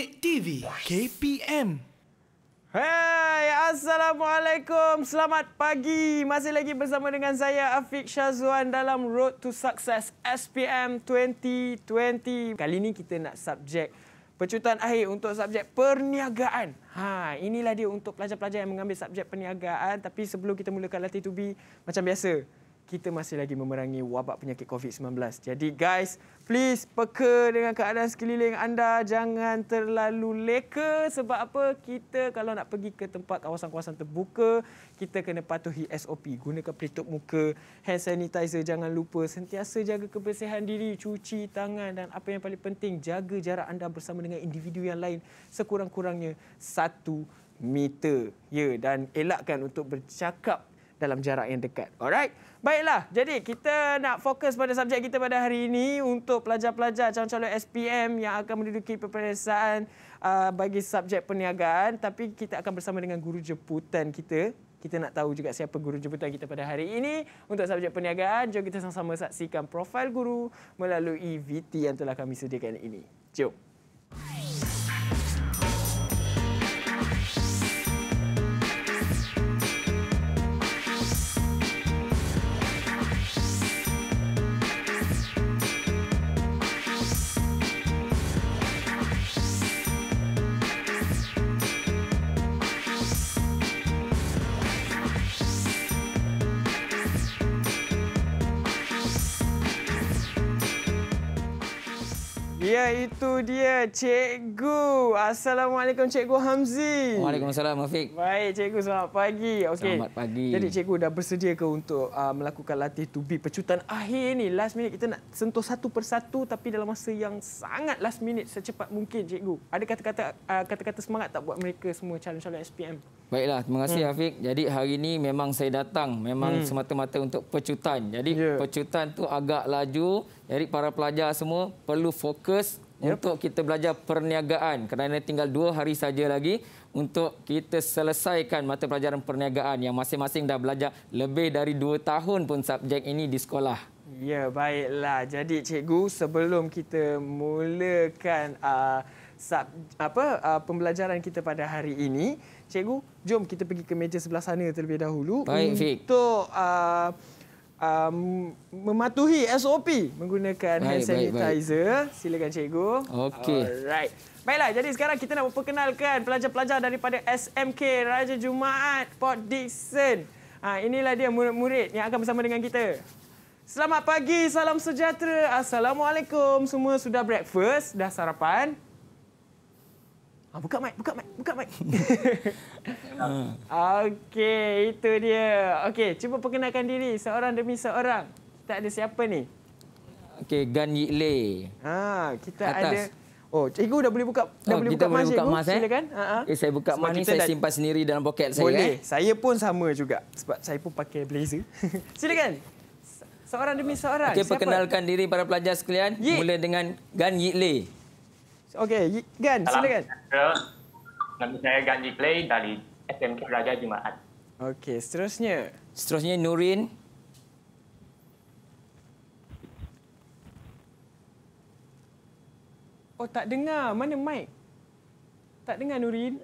Gate TV KPM. Hai, Assalamualaikum. Selamat pagi. Masih lagi bersama dengan saya, Afiq Shazwan dalam Road to Success SPM 2020. Kali ini kita nak subjek pecutan akhir untuk subjek perniagaan. Ha, inilah dia untuk pelajar-pelajar yang mengambil subjek perniagaan. Tapi sebelum kita mulakan latihan 2B, macam biasa, kita masih lagi memerangi wabak penyakit COVID-19. Jadi guys, please peka dengan keadaan sekeliling anda. Jangan terlalu leka sebab apa kita kalau nak pergi ke tempat kawasan-kawasan terbuka, kita kena patuhi SOP. Gunakan pelitup muka, hand sanitizer jangan lupa. Sentiasa jaga kebersihan diri, cuci tangan dan apa yang paling penting, jaga jarak anda bersama dengan individu yang lain sekurang-kurangnya satu meter. Ya, dan elakkan untuk bercakap dalam jarak yang dekat. Alright? Baiklah, jadi kita nak fokus pada subjek kita pada hari ini untuk pelajar-pelajar calon-calon SPM yang akan menduduki peperiksaan uh, bagi subjek perniagaan. Tapi kita akan bersama dengan guru jemputan kita. Kita nak tahu juga siapa guru jemputan kita pada hari ini untuk subjek perniagaan. Jom kita sama-sama saksikan profil guru melalui VT yang telah kami sediakan ini. Jom. Jom. Ya itu dia Cik cikgu. Assalamualaikum cikgu Hamzi. Waalaikumsalam Afiq. Baik cikgu selamat pagi. Okey. Selamat pagi. Jadi cikgu dah bersedia ke untuk uh, melakukan latih tubi pecutan akhir ni? Last minute kita nak sentuh satu persatu tapi dalam masa yang sangat last minute secepat mungkin cikgu. Ada kata-kata uh, kata-kata uh, semangat tak buat mereka semua calon-calon SPM? Baiklah, terima kasih hmm. Afiq. Jadi hari ini memang saya datang memang hmm. semata-mata untuk pecutan. Jadi yeah. pecutan tu agak laju. Jadi para pelajar semua perlu fokus yep. Ya. untuk kita belajar perniagaan kerana tinggal dua hari saja lagi untuk kita selesaikan mata pelajaran perniagaan yang masing-masing dah belajar lebih dari dua tahun pun subjek ini di sekolah. Ya, baiklah. Jadi, cikgu, sebelum kita mulakan uh, sub, apa uh, pembelajaran kita pada hari ini, cikgu, jom kita pergi ke meja sebelah sana terlebih dahulu Baik, untuk... Uh, um, mematuhi SOP menggunakan baik, hand sanitizer. Baik, baik. Silakan cikgu. Okey. Alright. Baiklah, jadi sekarang kita nak memperkenalkan pelajar-pelajar daripada SMK Raja Jumaat Port Dickson. Ha, inilah dia murid-murid yang akan bersama dengan kita. Selamat pagi, salam sejahtera. Assalamualaikum. Semua sudah breakfast, dah sarapan? Ah, buka mic, buka mic, buka mic. Okey, itu dia. Okey, cuba perkenalkan diri seorang demi seorang. Tak ada siapa ni? Okey, Gan Yik Le. Ha, kita Atas. ada... Oh, cikgu dah boleh buka dah oh, boleh kita boleh buka mas, eh? Silakan. Ha -ha. Okay, eh, saya buka mas ni, saya simpan sendiri dalam poket saya. Boleh, kan? saya pun sama juga. Sebab saya pun pakai blazer. Silakan. Seorang demi seorang. Okey, perkenalkan diri para pelajar sekalian. Yik. Mula dengan Gan Yik Le. Okey, Gan, silakan. Nama saya Gan Play dari SMK Raja Jumaat. Okey, seterusnya. Seterusnya Nurin. Oh, tak dengar. Mana mic? Tak dengar Nurin.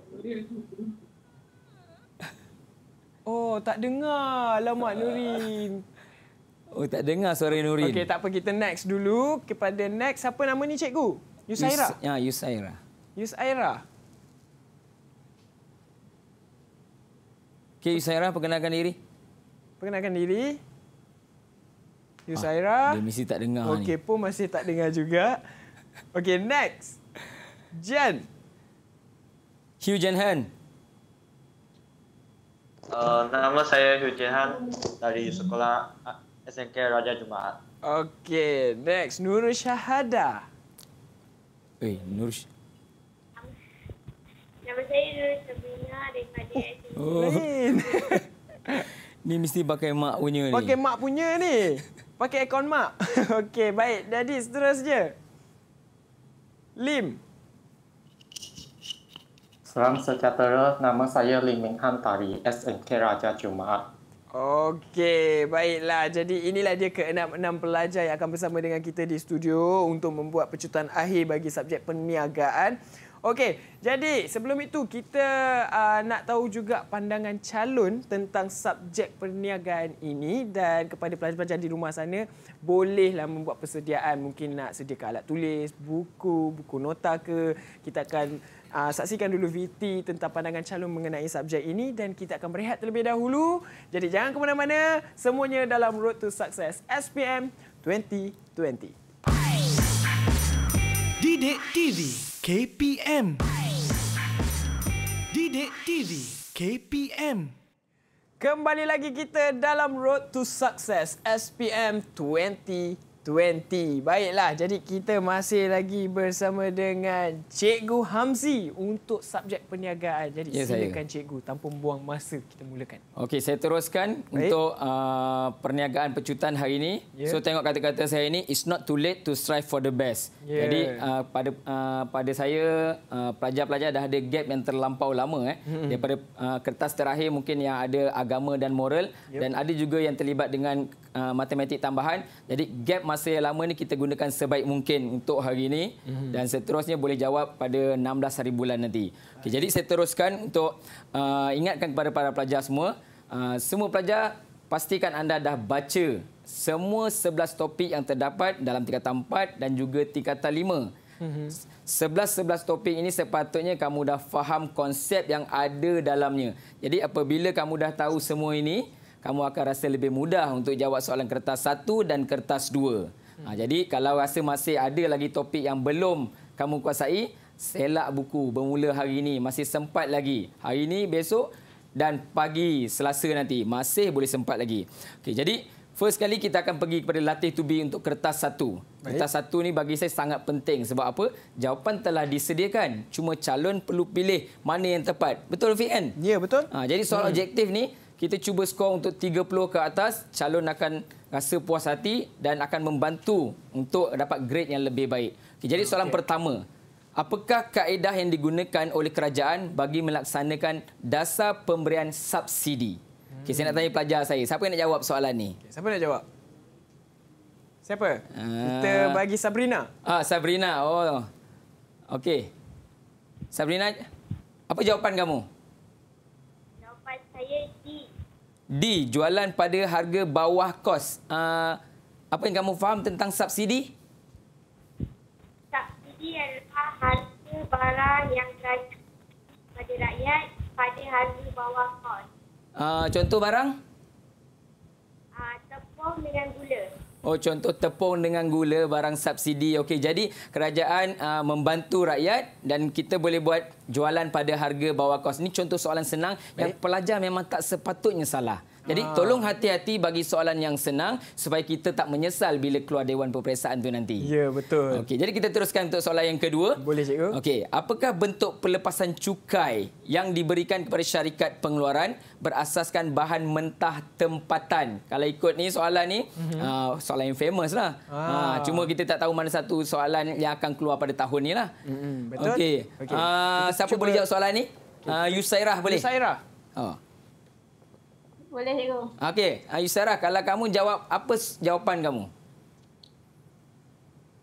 Oh, tak dengar. Alamak Nurin. Oh, tak dengar suara Nurin. Okey, tak apa. Kita next dulu. Kepada next, siapa nama ni cikgu? Yusaira. Ya, Yusaira. Yusaira. Okey, Yusaira perkenalkan diri. Perkenalkan diri. Yusaira. Ah, dia mesti tak dengar okay, ni. Okey, pun masih tak dengar juga. Okey, next. Jen. Hugh Jenhan. Uh, nama saya Hugh Jenhan dari sekolah uh, SNK Raja Jumaat. Okey, next. Nurul Syahadah. Eh, hey, Nur. Nama saya Nur Sabrina daripada oh. SMA. Oh. ni mesti pakai mak punya pakai ni. Pakai mak punya ni. Pakai akaun mak. Okey, baik. Jadi seterusnya. Lim. Salam sejahtera. Nama saya Lim Minghan dari SMK Raja Jumaat. Okey, baiklah. Jadi inilah dia ke enam enam pelajar yang akan bersama dengan kita di studio untuk membuat pecutan akhir bagi subjek perniagaan. Okey, jadi sebelum itu kita uh, nak tahu juga pandangan calon tentang subjek perniagaan ini dan kepada pelajar-pelajar di rumah sana bolehlah membuat persediaan mungkin nak sediakan alat tulis, buku, buku nota ke. Kita akan Uh, saksikan dulu VT tentang pandangan calon mengenai subjek ini dan kita akan berehat terlebih dahulu. Jadi jangan ke mana-mana, semuanya dalam Road to Success SPM 2020. Didik TV KPM Didik TV KPM Kembali lagi kita dalam Road to Success SPM 2020. 2020. Baiklah, jadi kita masih lagi bersama dengan Cikgu Hamzi untuk subjek perniagaan. Jadi ya, silakan saya. Cikgu tanpa membuang masa kita mulakan. Okey, saya teruskan Baik. untuk uh, perniagaan pecutan hari ini. Ya. So tengok kata-kata saya ini, it's not too late to strive for the best. Ya. Jadi uh, pada uh, pada saya uh, pelajar-pelajar dah ada gap yang terlampau lama eh hmm. daripada uh, kertas terakhir mungkin yang ada agama dan moral yep. dan ada juga yang terlibat dengan uh, matematik tambahan. Jadi gap masa yang lama ni kita gunakan sebaik mungkin untuk hari ini mm-hmm. dan seterusnya boleh jawab pada 16 hari bulan nanti. Okay, jadi saya teruskan untuk uh, ingatkan kepada para pelajar semua, uh, semua pelajar pastikan anda dah baca semua 11 topik yang terdapat dalam tingkatan 4 dan juga tingkatan 5. Mm-hmm. 11-11 topik ini sepatutnya kamu dah faham konsep yang ada dalamnya. Jadi apabila kamu dah tahu semua ini, kamu akan rasa lebih mudah untuk jawab soalan kertas satu dan kertas 2. Ha, jadi kalau rasa masih ada lagi topik yang belum kamu kuasai, selak buku bermula hari ini. Masih sempat lagi. Hari ini, besok dan pagi selasa nanti. Masih boleh sempat lagi. Okay, jadi first kali kita akan pergi kepada latih to be untuk kertas 1. Kertas satu ni bagi saya sangat penting sebab apa? Jawapan telah disediakan. Cuma calon perlu pilih mana yang tepat. Betul, VN? Ya, betul. Ha, jadi soal hmm. objektif ni kita cuba skor untuk 30 ke atas, calon akan rasa puas hati dan akan membantu untuk dapat grade yang lebih baik. Okay, jadi soalan okay. pertama, apakah kaedah yang digunakan oleh kerajaan bagi melaksanakan dasar pemberian subsidi? Hmm. Okay, saya nak tanya pelajar saya, siapa yang nak jawab soalan ni? siapa nak jawab? Siapa? Uh, kita bagi Sabrina. Ah, Sabrina. Oh. Okey. Sabrina, apa jawapan kamu? D. Jualan pada harga bawah kos. Uh, apa yang kamu faham tentang subsidi? Subsidi adalah harga barang yang diberikan pada rakyat pada harga bawah kos. Uh, contoh barang? Uh, tepung dengan gula. Oh contoh tepung dengan gula barang subsidi. Okey jadi kerajaan uh, membantu rakyat dan kita boleh buat jualan pada harga bawah kos. Ini contoh soalan senang Baik. yang pelajar memang tak sepatutnya salah. Jadi ha. tolong hati-hati bagi soalan yang senang supaya kita tak menyesal bila keluar dewan peperiksaan tu nanti. Ya, betul. Okey, jadi kita teruskan untuk soalan yang kedua. Boleh cikgu. Okey, apakah bentuk pelepasan cukai yang diberikan kepada syarikat pengeluaran berasaskan bahan mentah tempatan? Kalau ikut ni soalan ni, mm-hmm. uh, soalan yang famous lah. Ah. Ha, cuma kita tak tahu mana satu soalan yang akan keluar pada tahun ni lah. Mm-hmm. Betul. Okey. Okay. Uh, siapa cuba... boleh jawab soalan ni? Okay. Uh, Yusairah boleh? Yusairah. Oh. Boleh, cikgu. Okey, Ayu ah, Sarah, kalau kamu jawab, apa jawapan kamu?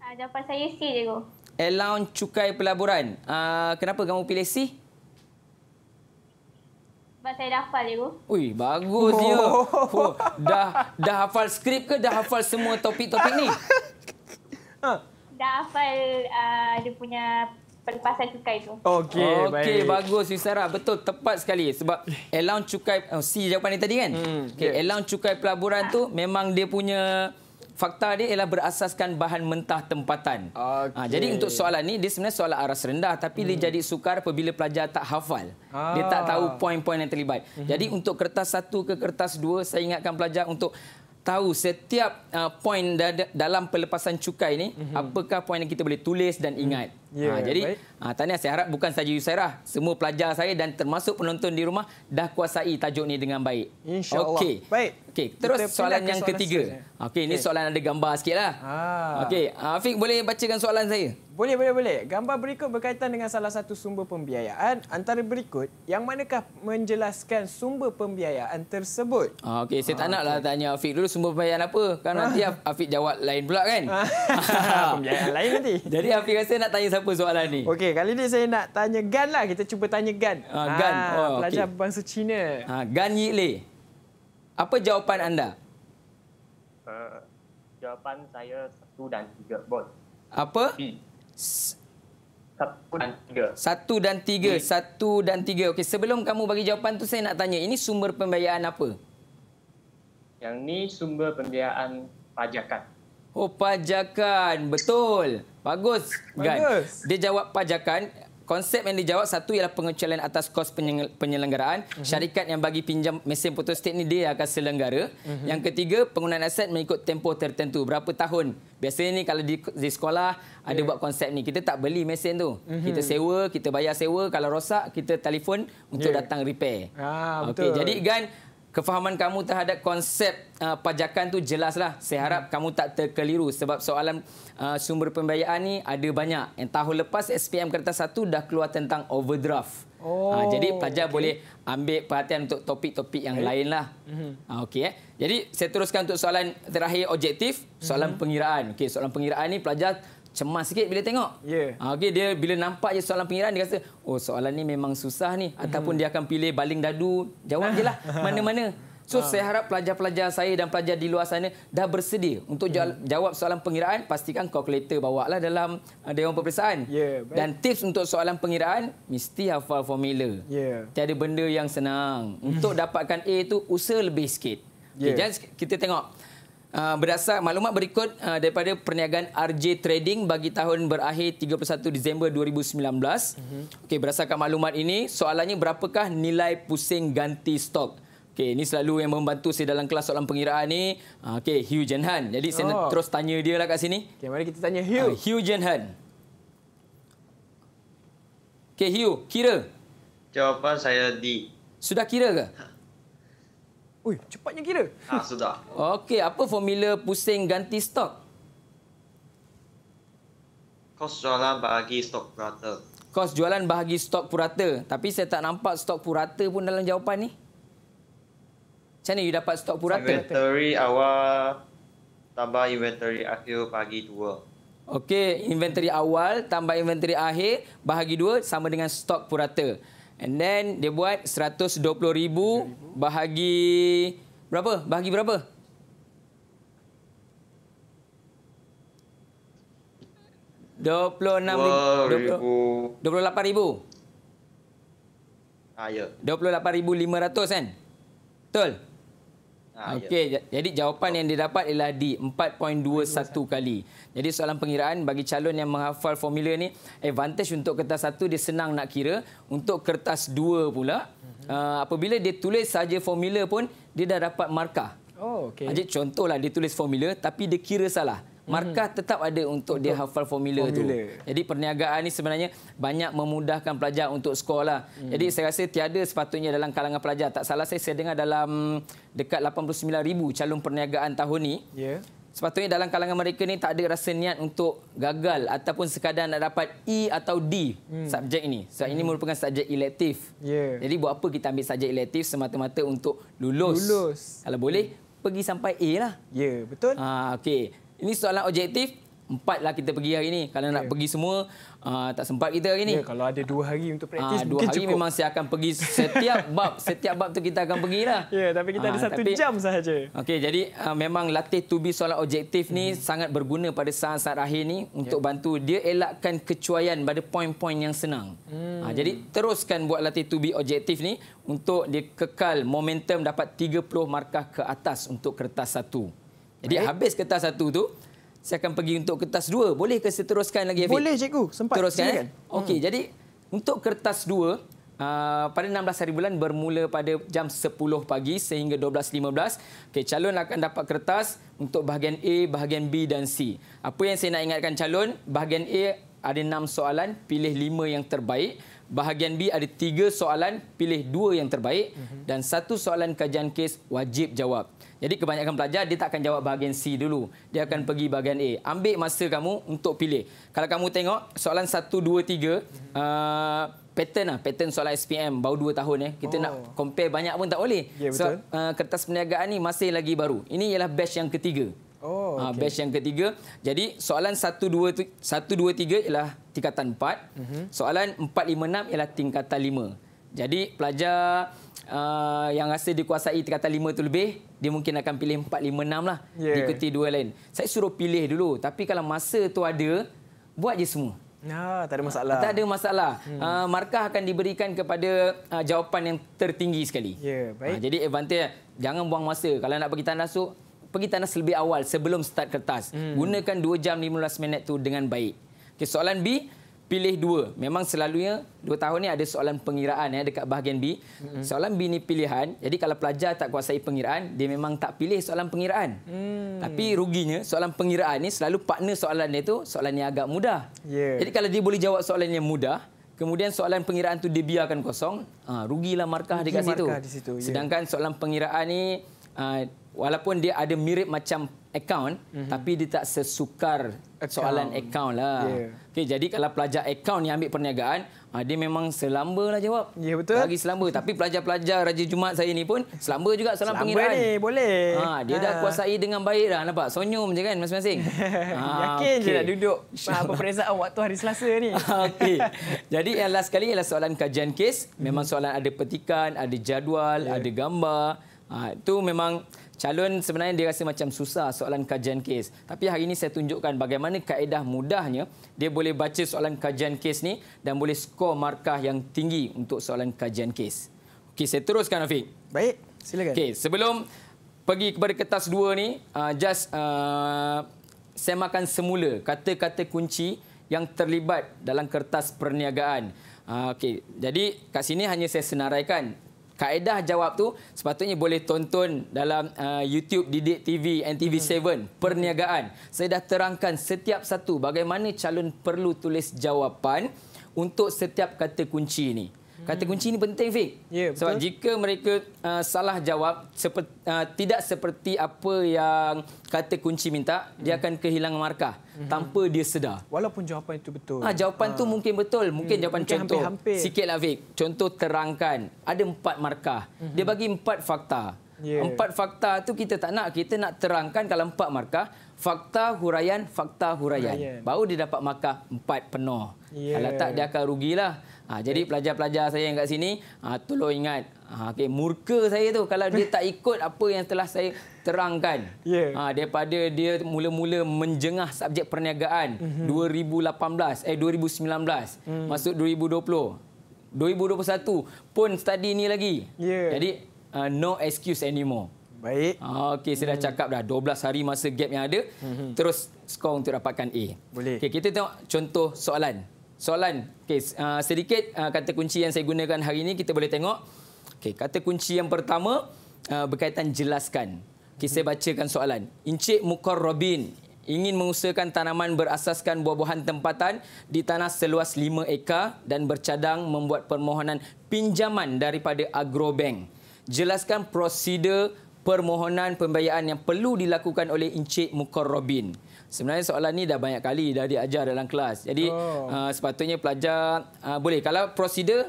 Uh, jawapan saya C, cikgu. Allowan cukai pelaburan. Uh, kenapa kamu pilih C? Sebab saya dah hafal, Cikgu. Ui, bagus, oh. dia. Dah dah hafal skrip ke dah hafal semua topik-topik ni? Dah hafal uh, dia punya pelepasan cukai tu. Okey, okay, bagus Yusara. Betul, tepat sekali. Sebab allowance cukai, oh, C jawapan dia tadi kan? Hmm, okay. Okay, allowance cukai pelaburan ha. tu memang dia punya... Fakta dia ialah berasaskan bahan mentah tempatan. Okay. Ha, jadi untuk soalan ni, dia sebenarnya soalan aras rendah. Tapi hmm. dia jadi sukar apabila pelajar tak hafal. Ah. Dia tak ah. tahu poin-poin yang terlibat. Hmm. Jadi untuk kertas satu ke kertas dua, saya ingatkan pelajar untuk tahu setiap uh, poin da dalam pelepasan cukai ni, hmm. apakah poin yang kita boleh tulis dan ingat. Hmm. Yeah, ya, ha, jadi, ha, ah, tanya saya harap bukan sahaja Yusairah. Semua pelajar saya dan termasuk penonton di rumah dah kuasai tajuk ini dengan baik. InsyaAllah. Okay. Baik. Okay. Terus Kita soalan yang ketiga. Okay, okay. Ini soalan ada gambar sikitlah. Ah. Okay. Afiq, boleh bacakan soalan saya? Boleh, boleh, boleh. Gambar berikut berkaitan dengan salah satu sumber pembiayaan. Antara berikut, yang manakah menjelaskan sumber pembiayaan tersebut? Ah, okay, saya tak ah, naklah okay. tanya Afiq dulu sumber pembiayaan apa. Kan nanti ah. Afiq jawab lain pula kan? Ah. pembiayaan lain nanti. Jadi Afiq rasa nak tanya siapa? apa soalan ni? Okey, kali ni saya nak tanya Gan lah. Kita cuba tanya Gan. Ha, Gan. Ha, oh, pelajar okay. bangsa Cina. Ha, Gan Yi Le. Apa jawapan anda? Uh, jawapan saya satu dan tiga bot. Apa? Satu dan tiga. Satu dan tiga. Hmm. Satu dan tiga. Okey, sebelum kamu bagi jawapan tu saya nak tanya. Ini sumber pembayaran apa? Yang ni sumber pembayaran pajakan. Oh, pajakan. Betul. Bagus. Bagus. Dia jawab pajakan. Konsep yang dijawab satu ialah pengecualian atas kos penyelenggaraan. Mm -hmm. Syarikat yang bagi pinjam mesin putus state ini dia akan selenggara. Mm -hmm. Yang ketiga, penggunaan aset mengikut tempoh tertentu. Berapa tahun? Biasanya ni kalau di, di sekolah ada yeah. buat konsep ni. Kita tak beli mesin tu. Mm -hmm. Kita sewa, kita bayar sewa. Kalau rosak, kita telefon untuk yeah. datang repair. Ah, okay, Jadi, Gan, kefahaman kamu terhadap konsep uh, pajakan tu jelaslah. Saya harap hmm. kamu tak terkeliru sebab soalan uh, sumber pembiayaan ni ada banyak. Yang tahun lepas SPM Kertas 1 dah keluar tentang overdraft. Oh. Uh, jadi pelajar okay. boleh ambil perhatian untuk topik-topik yang okay. Eh? lainlah. Mhm. Uh, ah, okey eh. Jadi saya teruskan untuk soalan terakhir objektif, hmm. soalan hmm. pengiraan. Okey, soalan pengiraan ni pelajar cemas sikit bila tengok. Yeah. Ya. Okey dia bila nampak je soalan pengiraan dia kata, oh soalan ni memang susah ni hmm. ataupun dia akan pilih baling dadu jawab je lah mana-mana. So ha. saya harap pelajar-pelajar saya dan pelajar di luar sana dah bersedia untuk ja hmm. jawab soalan pengiraan pastikan kalkulator lah dalam ah, dewan peperiksaan. Yeah, dan tips untuk soalan pengiraan mesti hafal formula. Yeah. Tiada benda yang senang. Untuk dapatkan A itu usaha lebih sikit. Yeah. Okay, jangan kita tengok. Ah, berdasar maklumat berikut uh, daripada perniagaan RJ Trading bagi tahun berakhir 31 Disember 2019. Mm-hmm. Okey, berdasarkan maklumat ini, soalannya berapakah nilai pusing ganti stok? Okey, ini selalu yang membantu saya dalam kelas soalan pengiraan ni. Uh, Okey, Hugh Jenhan. Jadi oh. saya nak oh. terus tanya dia lah kat sini. Okey, mari kita tanya Hugh. Uh, Hugh Jenhan. Okey, Hugh, kira. Jawapan saya D. Sudah kira ke? Ha. Ui, cepatnya kira. Ha, sudah. Okey, apa formula pusing ganti stok? Kos jualan bagi stok purata. Kos jualan bagi stok purata. Tapi saya tak nampak stok purata pun dalam jawapan ni. Macam mana you dapat stok purata? Inventory awal tambah inventory akhir bagi dua. Okey, inventory awal tambah inventory akhir bahagi dua sama dengan stok purata. And then dia buat 120,000 bahagi berapa? Bahagi berapa? Rp26,000. Rp28,000. Ah, ya. Yeah. 28,500 kan? Betul? Ah, ya. Okey, ya. jadi jawapan yang didapat ialah D, 4.21 kali. Jadi soalan pengiraan bagi calon yang menghafal formula ni, advantage untuk kertas satu dia senang nak kira. Untuk kertas dua pula, mhm. ah, apabila dia tulis saja formula pun, dia dah dapat markah. Oh, okay. Jadi contohlah dia tulis formula tapi dia kira salah markah hmm. tetap ada untuk, untuk dia hafal formula, formula tu. Jadi perniagaan ni sebenarnya banyak memudahkan pelajar untuk sekolah. Hmm. Jadi saya rasa tiada sepatutnya dalam kalangan pelajar. Tak salah saya saya dengar dalam dekat 89000 calon perniagaan tahun ni. Ya. Yeah. Sepatutnya dalam kalangan mereka ni tak ada rasa niat untuk gagal ataupun sekadar nak dapat E atau D hmm. subjek ini. Sebab hmm. ini merupakan subjek elektif. Yeah. Jadi buat apa kita ambil subjek elektif semata-mata untuk lulus? Lulus. Kalau boleh hmm. pergi sampai A lah. Ya, yeah, betul. Ah okey. Ini soalan objektif. Empatlah kita pergi hari ini. Kalau okay. nak ya. pergi semua, uh, tak sempat kita hari ini. Yeah, kalau ada dua hari untuk ah, praktis, uh, mungkin cukup. Dua hari memang saya akan pergi setiap bab. setiap bab tu kita akan pergi. lah. Yeah, tapi kita uh, ada ah, satu tapi, jam sahaja. Okay, jadi uh, memang latih to be soalan objektif ni mm. sangat berguna pada saat-saat akhir ini untuk yeah. bantu dia elakkan kecuaian pada poin-poin yang senang. Mm. Uh, jadi teruskan buat latih to be objektif ni untuk dia kekal momentum dapat 30 markah ke atas untuk kertas satu. Jadi Baik. habis kertas satu tu, saya akan pergi untuk kertas dua. Boleh ke saya teruskan lagi, Hafiz? Boleh, cikgu. Sempat. Teruskan. Eh? Hmm. Okey, hmm. jadi untuk kertas dua, Uh, pada 16 hari bulan bermula pada jam 10 pagi sehingga 12.15. Okay, calon akan dapat kertas untuk bahagian A, bahagian B dan C. Apa yang saya nak ingatkan calon, bahagian A ada 6 soalan, pilih 5 yang terbaik bahagian B ada tiga soalan, pilih dua yang terbaik mhm. dan satu soalan kajian kes wajib jawab. Jadi kebanyakan pelajar dia tak akan jawab bahagian C dulu. Dia akan mhm. pergi bahagian A. Ambil masa kamu untuk pilih. Kalau kamu tengok soalan 1 2 3 uh, pattern lah, pattern soalan SPM baru 2 tahun eh. Kita oh. nak compare banyak pun tak boleh. Yeah, So uh, kertas perniagaan ni masih lagi baru. Ini ialah batch yang ketiga. Oh, ah, okay. Batch yang ketiga. Jadi soalan 1, 2, 1, 2, 3 ialah tingkatan 4. Uh-huh. Mhm. Soalan 4, 5, 6 ialah tingkatan 5. Jadi pelajar uh, yang rasa dikuasai tingkatan 5 itu lebih, dia mungkin akan pilih 4, 5, 6 lah. Yeah. Diikuti dua lain. Saya suruh pilih dulu. Tapi kalau masa tu ada, buat je semua. Nah, tak ada masalah. Tak ada masalah. Hmm. Ah, markah akan diberikan kepada jawapan yang tertinggi sekali. Ya, yeah, baik. jadi advantage jangan buang masa. Kalau nak pergi tanda masuk, pergi tanas lebih awal sebelum start kertas. Hmm. Gunakan 2 jam 15 minit tu dengan baik. Okey, soalan B pilih dua. Memang selalunya dua tahun ni ada soalan pengiraan ya dekat bahagian B. hmm Soalan B ni pilihan. Jadi kalau pelajar tak kuasai pengiraan, dia memang tak pilih soalan pengiraan. Mm. Tapi ruginya soalan pengiraan ni selalu partner soalan dia tu soalan yang agak mudah. Yeah. Jadi kalau dia boleh jawab soalan yang mudah, kemudian soalan pengiraan tu dia biarkan kosong, ah rugilah markah, rugi dekat markah situ. di situ. Yeah. Sedangkan soalan pengiraan ni aa, ah, walaupun dia ada mirip macam account mm-hmm. tapi dia tak sesukar account. soalan account lah. Yeah. Okey jadi kalau pelajar account yang ambil perniagaan ah, dia memang selamba lah jawab. Ya yeah, betul. Lagi selamba tapi pelajar-pelajar Raja Jumaat saya ni pun selamba juga salam selamba pengiraan. Selamba ni boleh. Ha, dia ha. dah ah. kuasai dengan baik dah nampak senyum je kan masing-masing. ha, Yakin okay. je nak duduk apa perasaan waktu hari Selasa ni. Okey. Jadi yang last sekali ialah soalan kajian kes. Memang mhm. soalan ada petikan, ada jadual, yeah. ada gambar. Ha, itu memang calon sebenarnya dia rasa macam susah soalan kajian kes. Tapi hari ini saya tunjukkan bagaimana kaedah mudahnya dia boleh baca soalan kajian kes ni dan boleh skor markah yang tinggi untuk soalan kajian kes. Okey, saya teruskan Afiq. Baik, silakan. Okey, sebelum pergi kepada kertas dua ni, uh, just uh, saya makan semula kata-kata kunci yang terlibat dalam kertas perniagaan. Uh, Okey, jadi kat sini hanya saya senaraikan kaedah jawab tu sepatutnya boleh tonton dalam uh, YouTube Didik TV NTV7 hmm. perniagaan. Saya dah terangkan setiap satu bagaimana calon perlu tulis jawapan untuk setiap kata kunci ini. Kata kunci ini penting, Fik. Yeah, Sebab betul. jika mereka uh, salah jawab, seperti, uh, tidak seperti apa yang kata kunci minta, mm. dia hmm. akan kehilangan markah mm -hmm. tanpa dia sedar. Walaupun jawapan itu betul. Ha, jawapan itu uh. Ah. mungkin betul. Mungkin mm. jawapan mungkin contoh. Hampir -hampir. Sikitlah, Fik. Contoh terangkan. Ada empat markah. Mm -hmm. Dia bagi empat fakta. Yeah. Empat fakta tu kita tak nak. Kita nak terangkan kalau empat markah, fakta huraian, fakta huraian. huraian. Baru dia dapat markah empat penuh. Yeah. Kalau tak, dia akan rugilah. lah. Ha, jadi pelajar-pelajar saya yang kat sini, ha, tolong ingat. Ha, okay, murka saya tu kalau dia tak ikut apa yang telah saya terangkan. Yeah. Ha, daripada dia mula-mula menjengah subjek perniagaan mm -hmm. 2018, eh 2019, mm. masuk 2020. 2021 pun study ni lagi. Yeah. Jadi, uh, no excuse anymore. Baik. Ha, Okey, saya dah mm. cakap dah. 12 hari masa gap yang ada, -hmm. terus skor untuk dapatkan A. Boleh. Okay, kita tengok contoh soalan soalan. Okay, uh, sedikit uh, kata kunci yang saya gunakan hari ini kita boleh tengok. Okay, kata kunci yang pertama uh, berkaitan jelaskan. Okay, saya bacakan soalan. Encik Robin ingin mengusahakan tanaman berasaskan buah-buahan tempatan di tanah seluas 5 ekar dan bercadang membuat permohonan pinjaman daripada Agrobank. Jelaskan prosedur permohonan pembayaran yang perlu dilakukan oleh Encik Mukarrabin. Robin. Sebenarnya soalan ni dah banyak kali dah diajar dalam kelas. Jadi oh. uh, sepatutnya pelajar uh, boleh kalau prosedur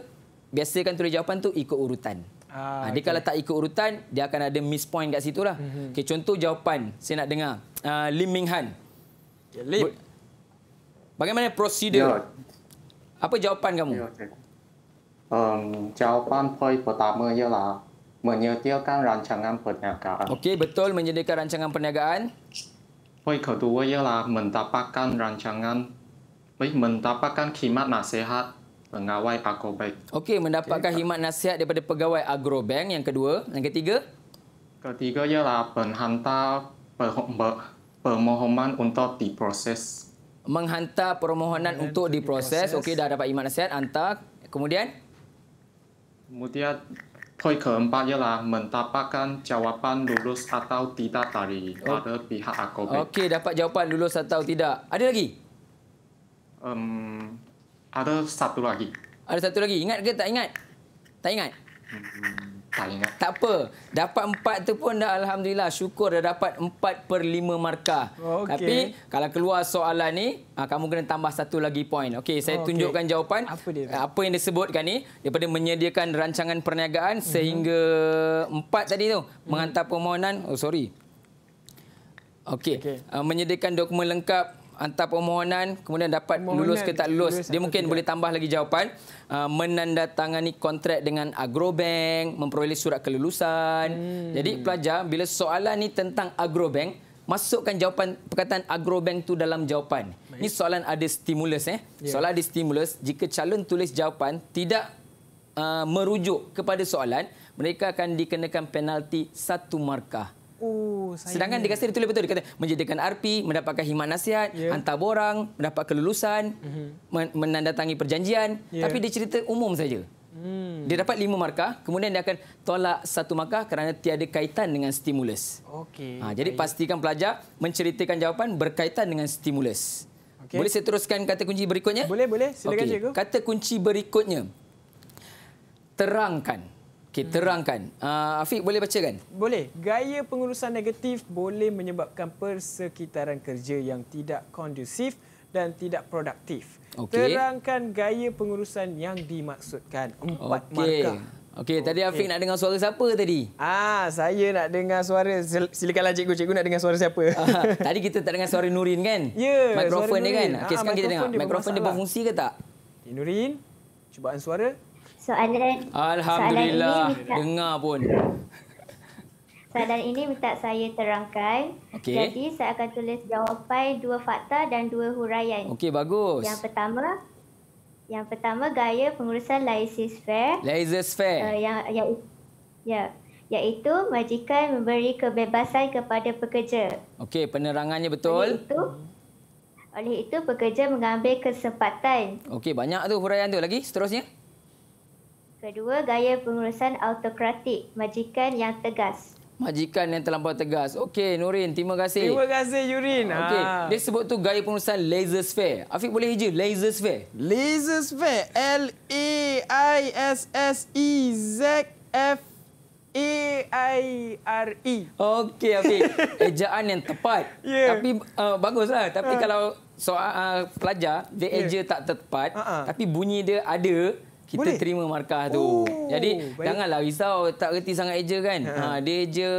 biasa kan tulis jawapan tu ikut urutan. Ah, ah dia okay. kalau tak ikut urutan, dia akan ada miss point kat situ lah. Mm-hmm. Okay, contoh jawapan saya nak dengar. Uh, Lim Ming Han. Yeah, Lim. Bagaimana prosedur? Yeah. Apa jawapan kamu? Yeah, okay. um, jawapan poin pertama ialah menyediakan rancangan perniagaan. Okey, betul menyediakan rancangan perniagaan. Poin kedua ialah mendapatkan rancangan, mendapatkan khidmat nasihat pegawai agrobank. Okey, mendapatkan okay. khidmat nasihat daripada pegawai agrobank yang kedua. Yang ketiga? Ketiga ialah menghantar permohonan untuk diproses. Menghantar permohonan Dan untuk diproses. diproses. Okey, dah dapat khidmat nasihat, hantar. Kemudian? Kemudian Toi ke empat ialah mendapatkan jawapan lulus atau tidak dari oh. pada oh. pihak Akobe. Okey, dapat jawapan lulus atau tidak. Ada lagi? Um, ada satu lagi. Ada satu lagi. Ingat ke tak ingat? Tak ingat? Hmm. Final. Tak apa. Dapat empat tu pun dah Alhamdulillah. Syukur dah dapat empat per lima markah. Okay. Tapi kalau keluar soalan ni, ah, kamu kena tambah satu lagi poin. Okey, saya okay. tunjukkan jawapan. Apa, dia? Ah, apa yang disebutkan ni, daripada menyediakan rancangan perniagaan -hmm. sehingga empat tadi tu, mm -hmm. menghantar permohonan. Oh, sorry. Okey. Okay. Ah, menyediakan dokumen lengkap hantar permohonan kemudian dapat permohonan lulus ke tak lulus dia mungkin tidak. boleh tambah lagi jawapan uh, menandatangani kontrak dengan Agrobank memperoleh surat kelulusan hmm. jadi pelajar bila soalan ni tentang Agrobank masukkan jawapan perkataan Agrobank tu dalam jawapan Baik. ni soalan ada stimulus eh ya. soalan ada stimulus jika calon tulis jawapan tidak uh, merujuk kepada soalan mereka akan dikenakan penalti satu markah Oh, saya. Sedangkan dia kata betul-betul. Dia kata menjadikan RP, mendapatkan himat nasihat, yeah. hantar borang, mendapat kelulusan, mm -hmm. menandatangani perjanjian. Yeah. Tapi dia cerita umum saja. Hmm. Dia dapat lima markah, kemudian dia akan tolak satu markah kerana tiada kaitan dengan stimulus. Okay. Ha, jadi Baik. pastikan pelajar menceritakan jawapan berkaitan dengan stimulus. Okay. Boleh saya teruskan kata kunci berikutnya? Boleh, boleh. Silakan okay. cikgu. Kata kunci berikutnya, terangkan. Okey, hmm. terangkan. Uh, Afiq, boleh bacakan? Boleh. Gaya pengurusan negatif boleh menyebabkan persekitaran kerja yang tidak kondusif dan tidak produktif. Okay. Terangkan gaya pengurusan yang dimaksudkan. Empat okay. markah. Okey, tadi okay. Afiq nak dengar suara siapa tadi? Ah, saya nak dengar suara silakanlah cikgu, cikgu nak dengar suara siapa? Ah, tadi kita tak dengar suara Nurin kan? Ya, yeah, mikrofon dia kan. Okey, ah, sekarang kita dengar. Mikrofon dia berfungsi ke tak? Okay, Nurin, cubaan suara soalan Alhamdulillah, soalan ini dengar pun. Soalan ini minta saya terangkan. Okay. Jadi saya akan tulis jawapan dua fakta dan dua huraian. Okey, bagus. Yang pertama, yang pertama gaya pengurusan laisis fair. Laisis fair. Uh, eh, yang, yang, ya, iaitu majikan memberi kebebasan kepada pekerja. Okey, penerangannya betul. Oleh itu, oleh itu pekerja mengambil kesempatan. Okey, banyak tu huraian tu lagi seterusnya. Kedua, gaya pengurusan autokratik, majikan yang tegas. Majikan yang terlampau tegas. Okey, Nurin, terima kasih. Terima kasih, Yurin. Ah, okey, ah. dia sebut tu gaya pengurusan laser sphere. Afiq boleh hijau, laser sphere. Laser sphere, L-A-I-S-S-E-Z-F-A-I-R-E. E. Okey, Afiq. Ejaan yang tepat. Yeah. Tapi uh, baguslah. Tapi uh. kalau soal uh, pelajar, dia yeah. eja tak tepat. Uh -uh. Tapi bunyi dia ada kita Boleh. terima markah tu. Oh, Jadi baik. janganlah risau tak reti sangat eja kan. Ha, ha dia eja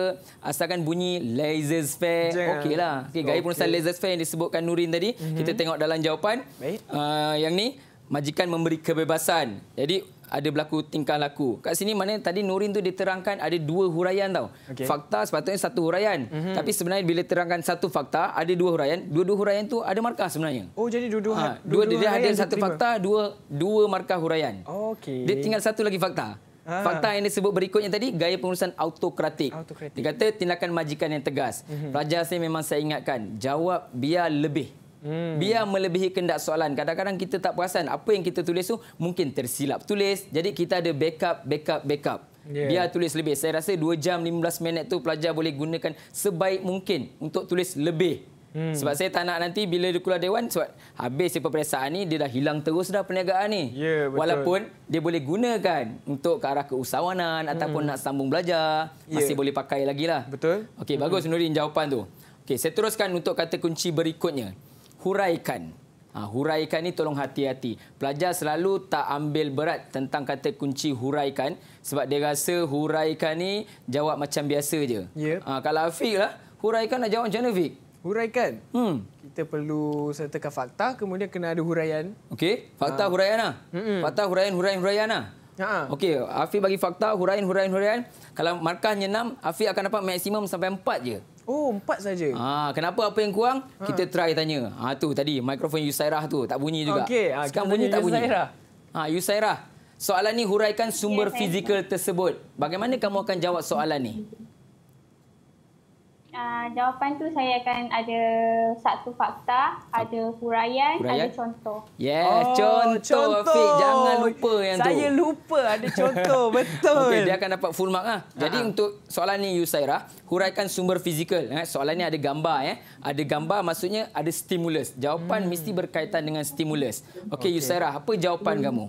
asalkan bunyi laser spare okeylah. Okey gaya okay. penulisan laser spare yang disebutkan Nurin tadi, mm -hmm. kita mhm. tengok dalam jawapan. Uh, yang ni majikan memberi kebebasan. Jadi ada berlaku tingkah laku. Kat sini mana tadi Nurin tu diterangkan ada dua huraian tau. Okay. Fakta sepatutnya satu huraian. Mm -hmm. Tapi sebenarnya bila terangkan satu fakta, ada dua huraian. Dua-dua huraian tu ada markah sebenarnya. Oh, jadi dua-dua. Ha, ha, dua, dia ada satu fakta, dua dua markah huraian. Oh, okay. Dia tinggal satu lagi fakta. Ha. Fakta yang disebut berikutnya tadi, gaya pengurusan autokratik. autokratik. Dia kata tindakan majikan yang tegas. Mm -hmm. Pelajar saya memang saya ingatkan, jawab biar lebih. Hmm. Biar melebihi kendak soalan. Kadang-kadang kita tak perasan apa yang kita tulis tu mungkin tersilap tulis. Jadi kita ada backup, backup, backup. Yeah. Biar tulis lebih. Saya rasa 2 jam 15 minit tu pelajar boleh gunakan sebaik mungkin untuk tulis lebih. Hmm. Sebab saya tak nak nanti bila dia keluar dewan sebab habis si peperiksaan ni dia dah hilang terus dah perniagaan ni. Yeah, ya, Walaupun dia boleh gunakan untuk ke arah keusahawanan hmm. ataupun nak sambung belajar, yeah. masih ya. boleh pakai lagi lah. Betul. Okey, hmm. bagus Nurin jawapan tu. Okey, saya teruskan untuk kata kunci berikutnya huraikan. Ha, huraikan ni tolong hati-hati. Pelajar selalu tak ambil berat tentang kata kunci huraikan sebab dia rasa huraikan ni jawab macam biasa je. Yeah. Ha, kalau Afiq lah, huraikan nak jawab macam mana Afiq? Huraikan? Hmm. Kita perlu sertakan fakta, kemudian kena ada huraian. Okey, fakta ha. huraian lah. Mm-mm. Fakta huraian, huraian, huraian lah. Ha. Okey, Afiq bagi fakta, huraian, huraian, huraian. Kalau markahnya enam, Afiq akan dapat maksimum sampai empat je. Oh, empat saja. Ha, kenapa apa yang kurang? Ha. Kita try tanya. Ha tu tadi mikrofon Yusairah tu tak bunyi juga. Okey, ha, sekarang bunyi tak bunyi? Yusairah. Ha, Yusairah. Soalan ni huraikan sumber yeah, fizikal tersebut. Bagaimana kamu akan jawab soalan ni? Ah, jawapan tu saya akan ada satu fakta, ada huraian, ada contoh. Yes, oh, contoh, contoh. Fik. Jangan lupa yang saya tu. Saya lupa ada contoh, betul. Okay, dia akan dapat full mark. Lah. Jadi uh-huh. untuk soalan ni, Yusairah, huraikan sumber fizikal. Eh. Soalan ni ada gambar. Eh. Ada gambar maksudnya ada stimulus. Jawapan hmm. mesti berkaitan dengan stimulus. Okey, okay. Yusairah, apa jawapan hmm. kamu?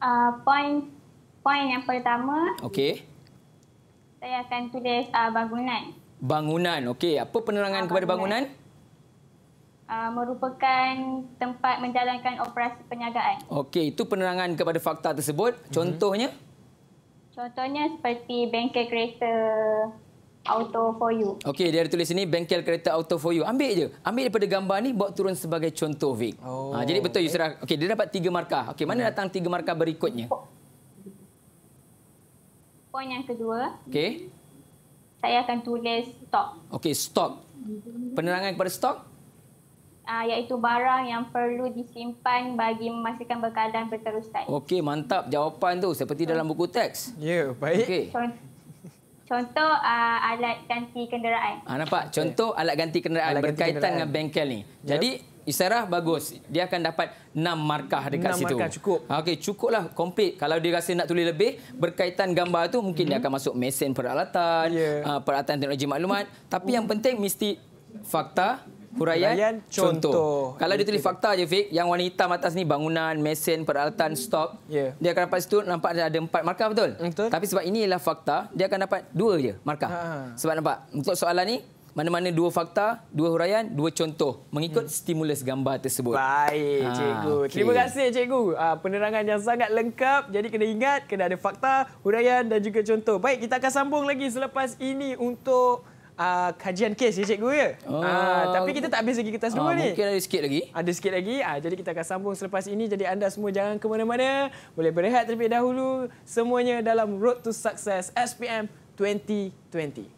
Uh, point, point yang pertama. Okey saya akan tulis uh, bangunan. Bangunan, okey. Apa penerangan uh, kepada bangunan? Uh, merupakan tempat menjalankan operasi penyagaan. Okey, itu penerangan kepada fakta tersebut. Mhm. Contohnya? Contohnya seperti bengkel kereta auto for you. Okey, dia ada tulis ini bengkel kereta auto for you. Ambil je. Ambil daripada gambar ni, bawa turun sebagai contoh, Vic. Oh, ha, jadi betul, oh, okay. Yusra. Okey, dia dapat tiga markah. Okey, mana okay. datang tiga markah berikutnya? Oh poin yang kedua. Okey. Saya akan tulis stok. Okey, stok. Penerangan kepada stok? Ah, iaitu barang yang perlu disimpan bagi memastikan bekalan berterusan. Okey, mantap jawapan tu seperti dalam buku teks. Ya, yeah, baik. Okey. Contoh uh, alat ganti kenderaan. Ah, nampak? Contoh alat ganti kenderaan alat berkaitan kenderaan. dengan bengkel ni. Yep. Ya. Jadi, Isairah bagus. Dia akan dapat 6 markah dekat 6 situ. 6 markah cukup. Okey, cukuplah komplit. Kalau dia rasa nak tulis lebih berkaitan gambar tu mungkin hmm. dia mhm. akan masuk mesin peralatan, yeah. Ya. uh, peralatan teknologi maklumat. Tapi yang mhm. penting mesti fakta huraian, huraian contoh. contoh. Kalau dia tulis fakta je Fik, yang warna hitam atas ni bangunan, mesin, peralatan, stok. Yeah. Dia akan dapat situ nampak ada empat markah betul? betul? Tapi sebab ini ialah fakta, dia akan dapat dua je markah. Ha. Sebab nampak untuk soalan ni mana-mana dua fakta, dua huraian, dua contoh mengikut hmm. stimulus gambar tersebut. Baik, ha, cikgu. Okay. Terima kasih cikgu. ha, penerangan yang sangat lengkap. Jadi kena ingat kena ada fakta, huraian dan juga contoh. Baik, kita akan sambung lagi selepas ini untuk Uh, kajian kes ya cikgu ya. Uh, uh, tapi kita tak habis lagi kertas dua uh, ni. Mungkin ada sikit lagi. Ada sikit lagi. Uh, jadi kita akan sambung selepas ini. Jadi anda semua jangan ke mana-mana. Boleh berehat terlebih dahulu. Semuanya dalam Road to Success SPM 2020.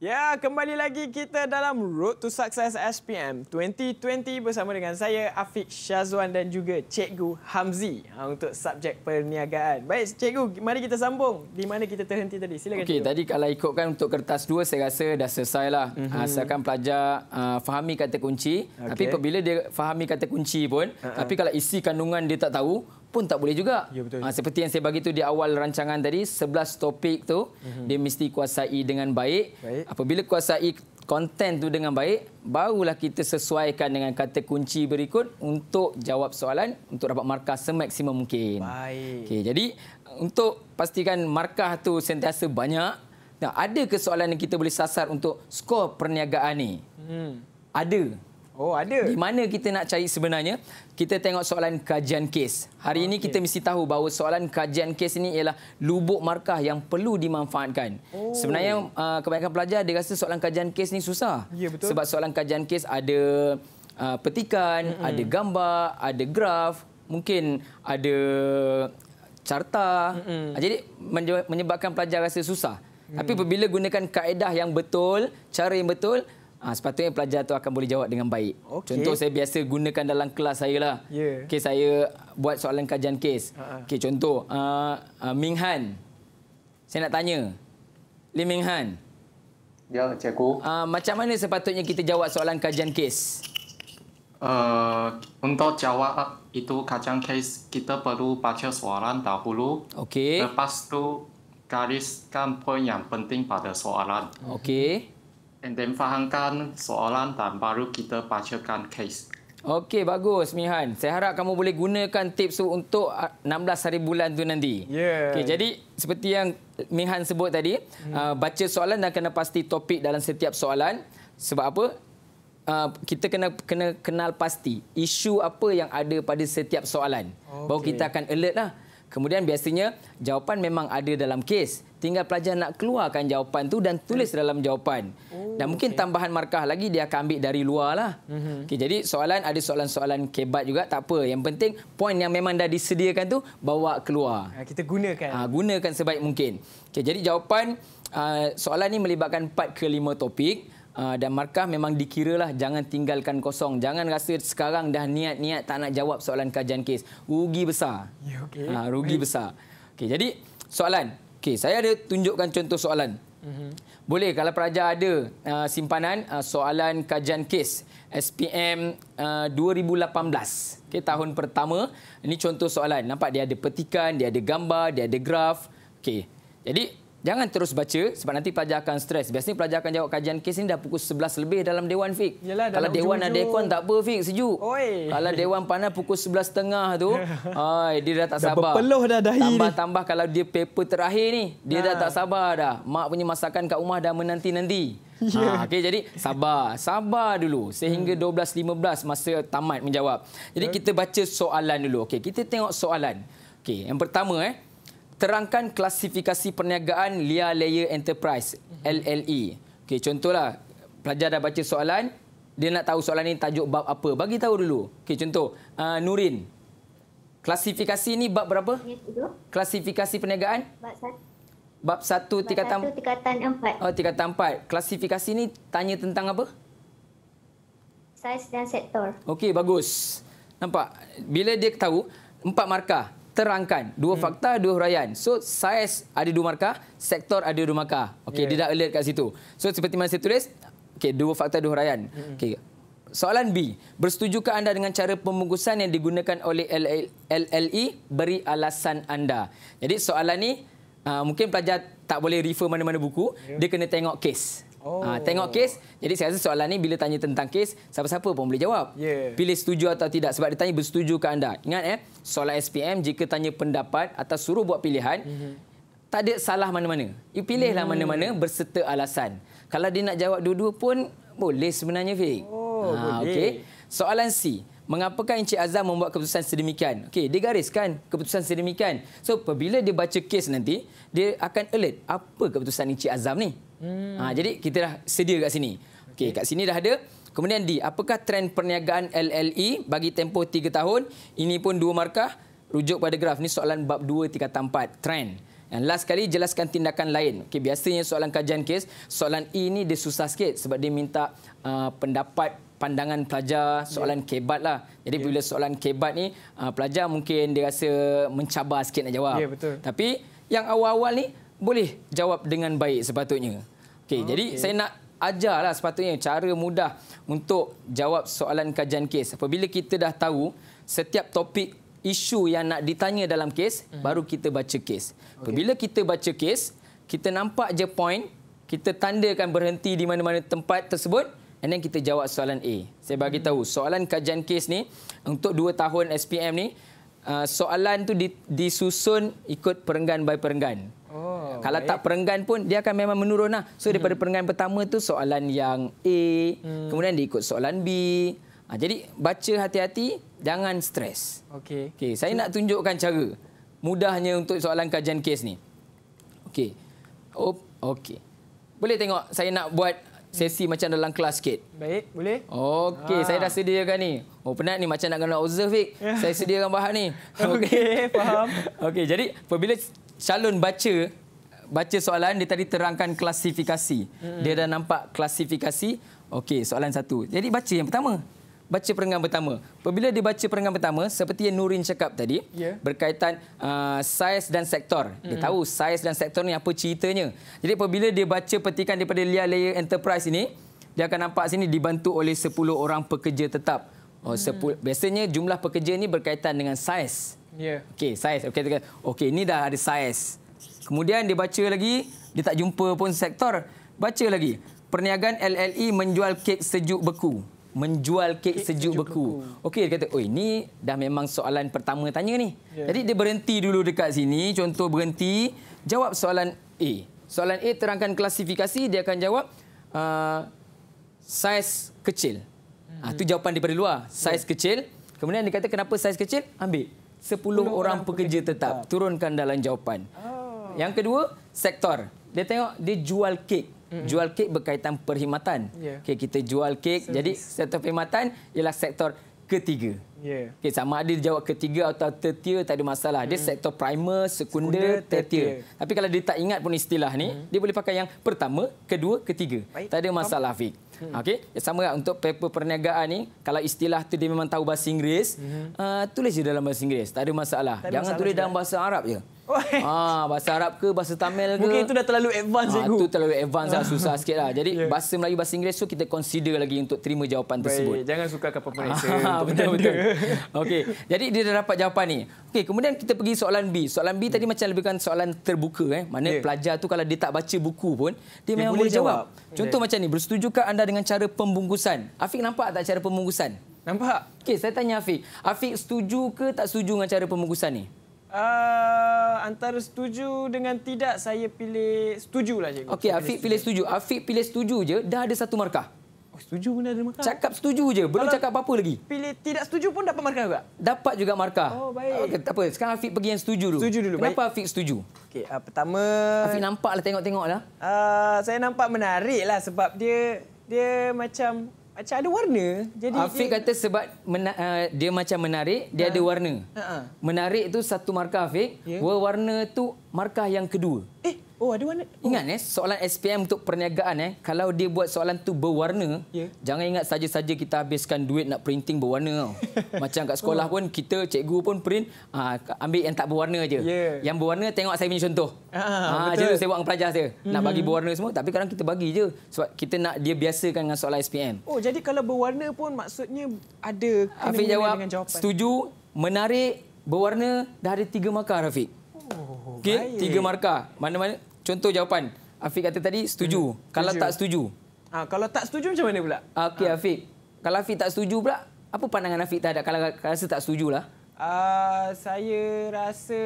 Ya, kembali lagi kita dalam Road to Success SPM 2020 bersama dengan saya, Afiq Syazwan dan juga Cikgu Hamzi ha, untuk subjek perniagaan. Baik, Cikgu, mari kita sambung di mana kita terhenti tadi. Silakan, Okey, tadi kalau ikutkan untuk kertas 2, saya rasa dah selesai lah. Mm-hmm. Asalkan pelajar uh, fahami kata kunci. Okay. Tapi apabila dia fahami kata kunci pun, uh-huh. tapi kalau isi kandungan dia tak tahu, pun tak boleh juga. Ya, betul. Ha, seperti yang saya bagi tu di awal rancangan tadi, 11 topik tu mm-hmm. dia mesti kuasai dengan baik. baik. Apabila kuasai konten tu dengan baik, barulah kita sesuaikan dengan kata kunci berikut untuk jawab soalan untuk dapat markah semaksimum mungkin. Baik. Okay, jadi untuk pastikan markah tu sentiasa banyak, nah, ada ke soalan yang kita boleh sasar untuk skor perniagaan ni? Hmm. Ada. Oh, ada. Di mana kita nak cari sebenarnya? Kita tengok soalan kajian kes. Hari okay. ini kita mesti tahu bahawa soalan kajian kes ini ialah lubuk markah yang perlu dimanfaatkan. Oh. Sebenarnya uh, kebanyakan pelajar dia rasa soalan kajian kes ni susah. Ya, betul. Sebab soalan kajian kes ada uh, petikan, mm -hmm. ada gambar, ada graf, mungkin ada carta. Mm -hmm. Jadi menyebabkan pelajar rasa susah. Mm. Tapi apabila gunakan kaedah yang betul, cara yang betul, Ha, sepatutnya pelajar tu akan boleh jawab dengan baik. Okay. Contoh saya biasa gunakan dalam kelas saya lah. Yeah. Okay, saya buat soalan kajian kes. Uh ha, -huh. Ha. okay, contoh, uh, uh, Ming Han. Saya nak tanya. Lim Ming Han. Ya, cikgu. Uh, ah, macam mana sepatutnya kita jawab soalan kajian kes? Uh, untuk jawab itu kajian kes, kita perlu baca soalan dahulu. Okay. Lepas tu gariskan poin yang penting pada soalan. Okey and then fahamkan soalan dan baru kita bacakan case. Okey, bagus Mihan. Saya harap kamu boleh gunakan tips itu untuk 16 ah, hari bulan tu nanti. Yeah. Okey, jadi seperti yang Mihan sebut tadi, hmm. uh, baca soalan dan kena pasti topik dalam setiap soalan. Sebab apa? Uh, kita kena kena kenal pasti isu apa yang ada pada setiap soalan. Okay. Baru kita akan alert lah. Kemudian biasanya jawapan memang ada dalam kes. Tinggal pelajar nak keluarkan jawapan tu dan tulis dalam jawapan. Oh, dan mungkin okay. tambahan markah lagi dia akan ambil dari luar lah. Mm-hmm. Okay, jadi soalan ada soalan-soalan kebat juga tak apa. Yang penting poin yang memang dah disediakan tu bawa keluar. Ah, kita gunakan. Ha, gunakan sebaik mungkin. Okay, jadi jawapan ah, soalan ni melibatkan 4 ke 5 topik. Ah, dan markah memang dikira lah jangan tinggalkan kosong. Jangan rasa sekarang dah niat-niat tak nak jawab soalan kajian kes. Rugi besar. Ya, okay. ha, ah, rugi Baik. besar. Okay, jadi soalan. Okay, saya ada tunjukkan contoh soalan. Mm-hmm. Boleh kalau pelajar ada uh, simpanan uh, soalan kajian kes SPM uh, 2018. Okay, tahun pertama. Ini contoh soalan. Nampak dia ada petikan, dia ada gambar, dia ada graf. Okay. Jadi Jangan terus baca sebab nanti pelajar akan stres. Biasanya pelajar akan jawab kajian kes ini dah pukul 11 lebih dalam Dewan Fik. Yalah, Kalau Dewan ujung-ujung. ada ekon tak apa Fik, sejuk. Oi. Kalau Dewan panas pukul 11.30 tu, ay, dia dah tak dah sabar. Dah dah dahi. Tambah-tambah kalau dia paper terakhir ni, dia ha. dah tak sabar dah. Mak punya masakan kat rumah dah menanti-nanti. Ha, ya. ah, okay, jadi sabar. Sabar dulu sehingga 12.15 hmm. masa tamat menjawab. Jadi kita baca soalan dulu. Okay, kita tengok soalan. Okay, yang pertama eh terangkan klasifikasi perniagaan LIA Layer Enterprise, LLE. Okay, contohlah, pelajar dah baca soalan, dia nak tahu soalan ini tajuk bab apa. Bagi tahu dulu. Okay, contoh, uh, Nurin, klasifikasi ini bab berapa? Ya, klasifikasi perniagaan? Bab satu. Bab tingkatan... satu tingkatan empat. Oh, tingkatan empat. Klasifikasi ini tanya tentang apa? Saiz dan sektor. Okey, bagus. Nampak? Bila dia tahu, empat markah terangkan dua hmm. fakta dua huraian so saiz ada dua markah sektor ada dua markah okey yeah. dia dah alert kat situ so seperti mana saya tulis okey dua fakta dua huraian hmm. okey soalan B bersetujukah anda dengan cara pembungkusan yang digunakan oleh LLE beri alasan anda jadi soalan ni uh, mungkin pelajar tak boleh refer mana-mana buku yeah. dia kena tengok case Oh. Ha, tengok kes. Jadi saya rasa soalan ni bila tanya tentang kes, siapa-siapa pun boleh jawab. Yeah. Pilih setuju atau tidak sebab dia tanya bersetuju ke anda. Ingat eh, soalan SPM jika tanya pendapat atau suruh buat pilihan, mm-hmm. tak ada salah mana-mana. You pilihlah mm. mana-mana berserta alasan. Kalau dia nak jawab dua-dua pun boleh sebenarnya Fik. Oh, ha, boleh. Okay. Soalan C mengapakah Encik Azam membuat keputusan sedemikian? Okey, dia gariskan keputusan sedemikian. So, apabila dia baca kes nanti, dia akan alert apa keputusan Encik Azam ni. Hmm. Ha, jadi, kita dah sedia kat sini. Okey, okay, kat sini dah ada. Kemudian di, apakah trend perniagaan LLE bagi tempoh 3 tahun? Ini pun dua markah. Rujuk pada graf. Ini soalan bab 2, tingkatan 4. Trend. Trend. Dan last sekali, jelaskan tindakan lain. Okay, biasanya soalan kajian kes, soalan E ini dia susah sikit sebab dia minta uh, pendapat pandangan pelajar soalan yeah. kebat lah. Jadi yeah. bila soalan kebat ni uh, pelajar mungkin dia rasa mencabar sikit nak jawab. Yeah, betul. Tapi yang awal-awal ni boleh jawab dengan baik sepatutnya. Okay, oh, jadi okay. saya nak ajarlah sepatutnya cara mudah untuk jawab soalan kajian kes. Apabila kita dah tahu setiap topik isu yang nak ditanya dalam kes hmm. baru kita baca kes. Okay. Bila kita baca kes, kita nampak je point, kita tandakan berhenti di mana-mana tempat tersebut and then kita jawab soalan A. Saya bagi hmm. tahu soalan kajian kes ni untuk 2 tahun SPM ni uh, soalan tu disusun ikut perenggan by perenggan. Oh, Kalau baik. tak perenggan pun dia akan memang menurun lah. So daripada hmm. perenggan pertama tu soalan yang A, hmm. kemudian diikut soalan B. Ha, jadi baca hati-hati jangan stres. Okey. Okey, saya so, nak tunjukkan cara mudahnya untuk soalan kajian kes ni. Okey. Oh, okey. Boleh tengok saya nak buat sesi macam dalam kelas sikit. Baik, boleh. Okey, ha. saya dah sediakan ni. Oh, penat ni macam nak kena observe fik. saya sediakan bahan ni. Okey, okay, faham. Okey, jadi apabila calon baca baca soalan dia tadi terangkan klasifikasi. Hmm. Dia dah nampak klasifikasi. Okey, soalan satu. Jadi baca yang pertama baca perenggan pertama. Apabila dia baca perenggan pertama, seperti yang Nurin cakap tadi, yeah. berkaitan uh, saiz dan sektor. Dia hmm. tahu saiz dan sektor ni apa ceritanya. Jadi apabila dia baca petikan daripada Lia Layer Enterprise ini, dia akan nampak sini dibantu oleh 10 orang pekerja tetap. Oh, mm. 10, biasanya jumlah pekerja ini berkaitan dengan saiz. Yeah. Okey, saiz. Okey, okay. okay, ini dah ada saiz. Kemudian dia baca lagi, dia tak jumpa pun sektor. Baca lagi. Perniagaan LLE menjual kek sejuk beku menjual kek, kek sejuk, sejuk beku. beku. Okey dia kata, "Oi, ni dah memang soalan pertama tanya ni." Yeah. Jadi dia berhenti dulu dekat sini, contoh berhenti, jawab soalan A. Soalan A terangkan klasifikasi, dia akan jawab uh, saiz kecil. Hmm. Ah tu jawapan daripada luar, saiz yeah. kecil. Kemudian dia kata, "Kenapa saiz kecil?" Ambil 10, 10 orang, orang pekerja, pekerja tetap. tetap. Turunkan dalam jawapan. Oh. Yang kedua, sektor. Dia tengok dia jual kek mm Jual kek berkaitan perkhidmatan. Yeah. Okay, kita jual kek. Service. Jadi sektor perkhidmatan ialah sektor ketiga. Yeah. Okay, sama ada jawab ketiga atau tertier tak ada masalah. Mm. Dia sektor primer, sekunder, tertier. Tapi kalau dia tak ingat pun istilah ni, mm. dia boleh pakai yang pertama, kedua, ketiga. Baik. Tak ada masalah Fik. Mm. Okey, sama lah untuk paper perniagaan ni, kalau istilah tu dia memang tahu bahasa Inggeris, mm-hmm. uh, tulis je dalam bahasa Inggeris, tak ada masalah. Tak ada Jangan masalah tulis juga. dalam bahasa Arab je. Ah, bahasa Arab ke bahasa Tamil ke? Mungkin itu dah terlalu advance ah, cikgu. Itu terlalu advance lah, susah sikit lah. Jadi yeah. bahasa Melayu, bahasa Inggeris tu kita consider lagi untuk terima jawapan Baik. tersebut. Jangan suka ke apa-apa Betul-betul. Okay, jadi dia dah dapat jawapan ni. Okay, kemudian kita pergi soalan B. Soalan B tadi macam lebihkan soalan terbuka. Eh. Mana yeah. pelajar tu kalau dia tak baca buku pun, dia, dia memang boleh jawab. jawab. Contoh yeah. macam ni, bersetujukah anda dengan cara pembungkusan? Afiq nampak tak cara pembungkusan? Nampak. Okay, saya tanya Afiq. Afiq setuju ke tak setuju dengan cara pembungkusan ni? Uh, antara setuju dengan tidak, saya pilih setuju lah cikgu. Okey, Afiq pilih, pilih setuju. Afiq pilih setuju je, dah ada satu markah. Oh, setuju pun dah ada markah. Cakap setuju je, belum Kalau cakap apa-apa lagi. Pilih tidak setuju pun dapat markah juga? Dapat juga markah. Oh, baik. Okay, tak apa, sekarang Afiq pergi yang setuju dulu. Setuju dulu, Kenapa baik. Kenapa Afiq setuju? Okey, uh, pertama... Afiq nampaklah, tengok-tengoklah. Uh, ah, saya nampak menariklah sebab dia dia macam macam ada warna. Jadi Afiq dia... kata sebab mena- uh, dia macam menarik, dia ha. ada warna. Ha, ha. Menarik tu satu markah Afiq. Yeah. Ya. Warna tu markah yang kedua. Eh. Oh, ada warna. Oh. Ingat eh, soalan SPM untuk perniagaan eh, kalau dia buat soalan tu berwarna, yeah. jangan ingat saja-saja kita habiskan duit nak printing berwarna tau. Macam kat sekolah oh. pun kita cikgu pun print aa, ah, ambil yang tak berwarna aja. Ya. Yeah. Yang berwarna tengok saya punya contoh. Ah, ha, betul. Saya buat dengan pelajar saya. Mm-hmm. Nak mhm. bagi berwarna semua tapi kadang kita bagi je sebab kita nak dia biasakan dengan soalan SPM. Oh, jadi kalau berwarna pun maksudnya ada kena jawab, dengan jawapan. Setuju, menarik, berwarna dah ada tiga markah Rafiq. Oh, okay, tiga markah. Mana-mana contoh jawapan Afiq kata tadi setuju. Hmm. Kalau setuju. tak setuju. Ha, kalau tak setuju macam mana pula? Ah, okey ha. Afiq. Kalau Afiq tak setuju pula, apa pandangan Afiq ada? kalau rasa tak setujulah? Uh, ah, saya rasa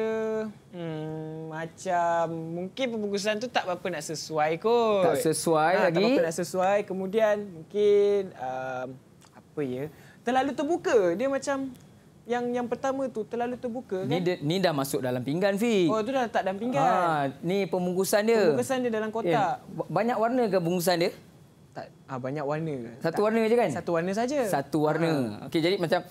hmm, macam mungkin pembungkusan tu tak apa nak sesuai kot. Tak sesuai ha, lagi. Tak apa nak sesuai. Kemudian mungkin uh, apa ya? Terlalu terbuka. Dia macam yang yang pertama tu terlalu terbuka Ni, kan? de, ni dah masuk dalam pinggan, Fi. Oh, tu dah letak dalam pinggan. Ha, ni pembungkusan dia. Pembungkusan dia dalam kotak. Yeah. Banyak warna ke bungkusan dia? Tak, ha, banyak warna. Satu tak. warna saja kan? Satu warna saja. Satu warna. Ha. Okey, jadi macam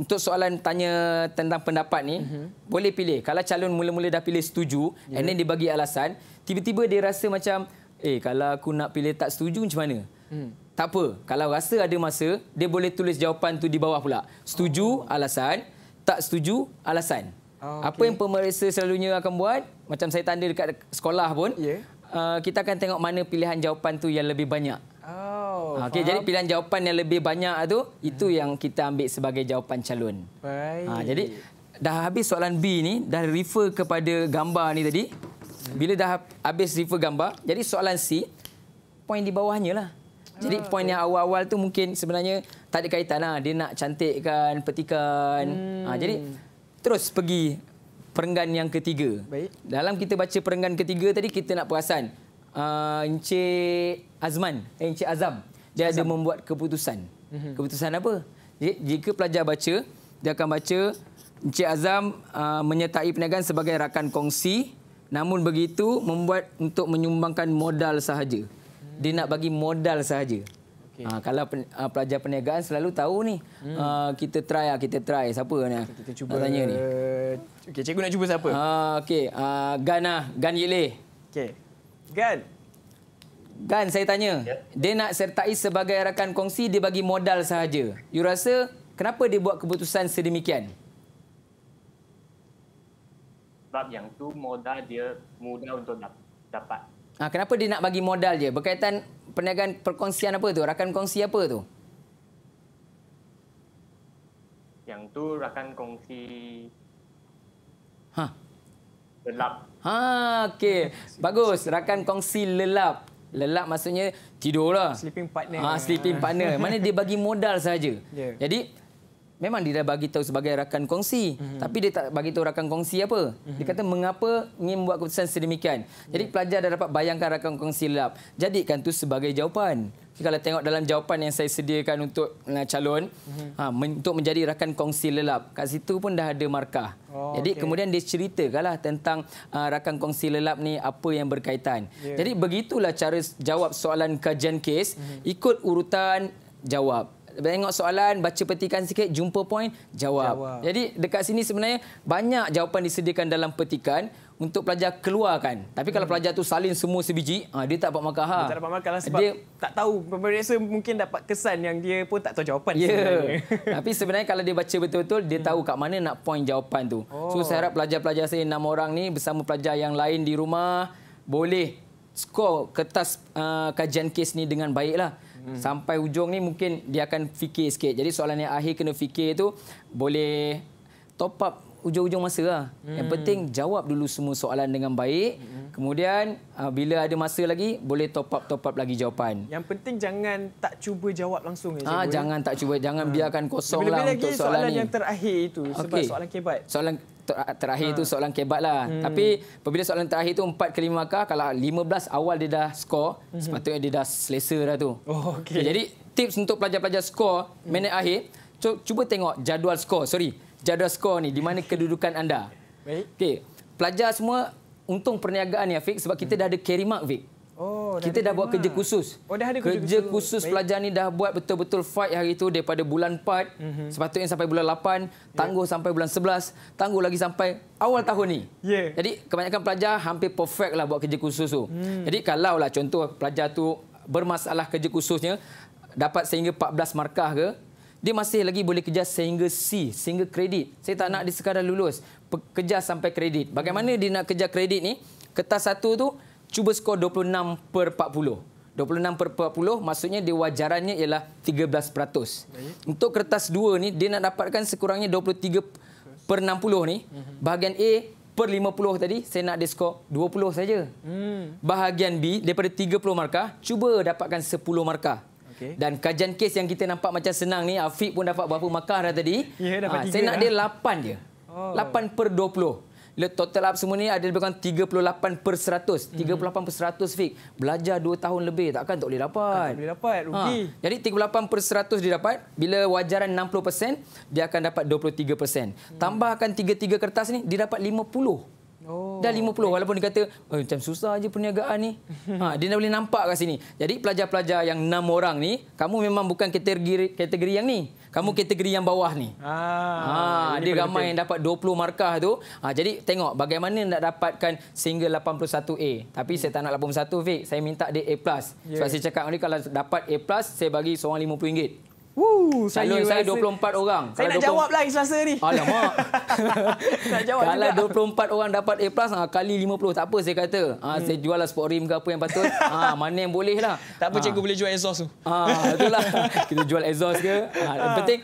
untuk soalan tanya tentang pendapat ni, mm-hmm. boleh pilih. Kalau calon mula-mula dah pilih setuju yeah. and then dia bagi alasan, tiba-tiba dia rasa macam, eh kalau aku nak pilih tak setuju macam mana? Hmm. Tak apa, kalau rasa ada masa, dia boleh tulis jawapan tu di bawah pula. Setuju oh. alasan, tak setuju alasan. Oh, ah, okay. Apa yang pemeriksa selalunya akan buat, macam saya tanda dekat sekolah pun, yeah. uh, kita akan tengok mana pilihan jawapan tu yang lebih banyak. Oh, ah, okay, jadi pilihan jawapan yang lebih banyak tu, itu hmm. yang kita ambil sebagai jawapan calon. Baik. Ah, jadi dah habis soalan B ni, dah refer kepada gambar ni tadi. Hmm. Bila dah habis refer gambar, jadi soalan C, poin di bawahnya lah. Jadi oh, ah, poin okay. yang awal-awal tu mungkin sebenarnya tak ada kaitan lah. Dia nak cantikkan, petikan. Hmm. Ha, jadi terus pergi perenggan yang ketiga. Baik. Dalam kita baca perenggan ketiga tadi, kita nak perasan. Uh, Encik Azman, eh, Encik Azam, dia Azam. ada membuat keputusan. Mm-hmm. Keputusan apa? Jadi, jika pelajar baca, dia akan baca Encik Azam uh, menyertai perniagaan sebagai rakan kongsi namun begitu membuat untuk menyumbangkan modal sahaja dia nak bagi modal sahaja. Okay. Ha, ah, kalau pen, uh, pelajar perniagaan selalu tahu ni. Hmm. Uh, kita try lah, kita try. Siapa ni? Kita, kita cuba. Nak tanya ni. Okay, cikgu nak cuba siapa? Uh, okay. Uh, Gan lah. Gan Yile. Okay. Gan. Gan, saya tanya. Yeah. Dia nak sertai sebagai rakan kongsi, dia bagi modal sahaja. You rasa kenapa dia buat keputusan sedemikian? Sebab yang tu modal dia mudah untuk dapat. Ha, kenapa dia nak bagi modal je? Berkaitan perniagaan perkongsian apa tu? Rakan kongsi apa tu? Yang tu rakan kongsi... Ha. Lelap. Ha, okey. Bagus. Rakan kongsi lelap. Lelap maksudnya tidurlah. Sleeping partner. Ha, sleeping partner. Mana dia bagi modal saja. Yeah. Jadi, memang dia dah bagi tahu sebagai rakan kongsi mm-hmm. tapi dia tak bagi tahu rakan kongsi apa mm-hmm. dia kata mengapa ingin buat keputusan sedemikian jadi ya. pelajar dah dapat bayangkan rakan kongsi lap jadikan tu sebagai jawapan kalau tengok dalam jawapan yang saya sediakan untuk eh, calon mm-hmm. ha, untuk menjadi rakan kongsi lelap kat situ pun dah ada markah. Oh, Jadi okay. kemudian dia ceritakanlah tentang uh, rakan kongsi lelap ni apa yang berkaitan. Yeah. Jadi begitulah cara jawab soalan kajian kes mm-hmm. ikut urutan jawab tengok soalan, baca petikan sikit, jumpa point, jawab. jawab. Jadi dekat sini sebenarnya banyak jawapan disediakan dalam petikan untuk pelajar keluarkan. Tapi kalau hmm. pelajar tu salin semua sebiji, ha, dia tak dapat makan. Ha. Dia tak dapat makan lah sebab dia, tak tahu. Pemeriksa mungkin dapat kesan yang dia pun tak tahu jawapan yeah. sebenarnya. Tapi sebenarnya kalau dia baca betul-betul, dia hmm. tahu kat mana nak point jawapan tu. Oh. So saya harap pelajar-pelajar saya enam orang ni bersama pelajar yang lain di rumah boleh skor kertas uh, kajian kes ni dengan baiklah hmm. sampai hujung ni mungkin dia akan fikir sikit. Jadi soalan yang akhir kena fikir tu boleh top up ujung-ujung masa lah. Hmm. Yang penting jawab dulu semua soalan dengan baik. Hmm. Kemudian ah, bila ada masa lagi boleh top up top up lagi jawapan. Yang penting jangan tak cuba jawab langsung ah, ya. Ah jangan tak cuba jangan ha. biarkan hmm. kosong lah untuk soalan, soalan ni. Lebih lagi soalan yang terakhir itu sebab soalan kebat. Soalan terakhir ha. tu soalan kebat lah. Hmm. Tapi apabila soalan terakhir tu 4 ke 5 markah, kalau 15 awal dia dah skor, hmm. sepatutnya dia dah selesa dah tu. Oh, okay. Okay, jadi tips untuk pelajar-pelajar skor hmm. minit akhir, cuba tengok jadual skor, sorry. Jadual skor ni, di mana kedudukan anda. Baik. Okay. Pelajar semua untung perniagaan ni Afiq sebab kita hmm. dah ada carry mark, Afiq. Oh, dah kita dah buat kerja lah. khusus. Oh, dah ada kerja khusus. khusus pelajar ni dah buat betul-betul fight hari itu daripada bulan 4 mm -hmm. sepatutnya sampai bulan 8, ya. tangguh yeah. sampai bulan 11, tangguh lagi sampai awal tahun ni. Yeah. Jadi kebanyakan pelajar hampir perfect lah buat kerja khusus tu. Mm. Jadi kalau lah contoh pelajar tu bermasalah kerja khususnya dapat sehingga 14 markah ke, dia masih lagi boleh kejar sehingga C, sehingga kredit. Saya tak mm. nak dia sekadar lulus, kejar sampai kredit. Bagaimana mm. dia nak kejar kredit ni? Kertas satu tu cuba skor 26 per 40. 26 per 40 maksudnya dia wajarannya ialah 13%. Untuk kertas 2 ni dia nak dapatkan sekurangnya 23 per 60 ni. Mhm. Bahagian A per 50 tadi saya nak dia skor 20 saja. Hmm. Bahagian B daripada 30 markah cuba dapatkan 10 markah. Dan kajian kes yang kita nampak macam senang ni Afiq pun dapat berapa markah dah tadi. Ya, dapat ha, saya nak dia 8 je. 8 per 20 total up semua ni ada lebih kurang 38 per 100. 38 mhm. per 100 fik. Belajar 2 tahun lebih takkan tak boleh dapat. Kan tak boleh dapat. Ha. Rugi. Ha. Jadi 38 per 100 dia dapat. Bila wajaran 60%, dia akan dapat 23%. Hmm. Tambahkan 33 kertas ni dia dapat 50. Oh. Dah 50 okay. walaupun dia kata eh, macam susah aje perniagaan ni. Ha, dia dah boleh nampak kat sini. Jadi pelajar-pelajar yang enam orang ni, kamu memang bukan kategori kategori yang ni kamu kategori yang bawah ni. Ha, ha dia ramai yang dapat 20 markah tu. Ha, jadi tengok bagaimana nak dapatkan single 81A. Tapi hmm. saya tak nak 81 Vic, saya minta dia A+. Yeah. Sebab saya cakap ni kalau dapat A+, saya bagi seorang RM50. Woo, saya saya 24 rasa, orang. Saya kalau nak 20, jawab lah Selasa ni. Alamak. nak jawab kalau juga. 24 orang dapat A+, plus, ha, kali 50 tak apa saya kata. Ha, hmm. Saya jual lah sport rim ke apa yang patut. Ha, mana yang boleh lah. Tak apa ha. cikgu boleh jual exhaust tu. Ha, itulah. Kita jual exhaust ke. Ha, ha. Penting